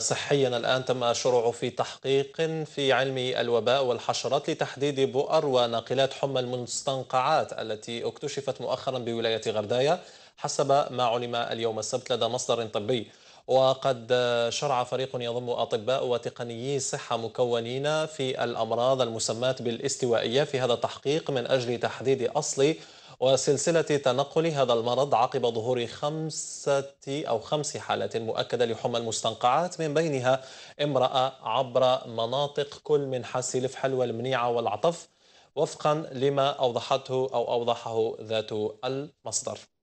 صحيا الآن تم الشروع في تحقيق في علم الوباء والحشرات لتحديد بؤر وناقلات حمى المستنقعات التي اكتشفت مؤخرا بولاية غردايا حسب ما علم اليوم السبت لدى مصدر طبي وقد شرع فريق يضم أطباء وتقنيي صحة مكونين في الأمراض المسماة بالاستوائية في هذا التحقيق من أجل تحديد أصل وسلسلة تنقل هذا المرض عقب ظهور خمسة أو خمس حالات مؤكدة لحمى المستنقعات من بينها امرأة عبر مناطق كل من حاسي الفحل المنيعة والعطف وفقا لما أوضحته أو أوضحه ذات المصدر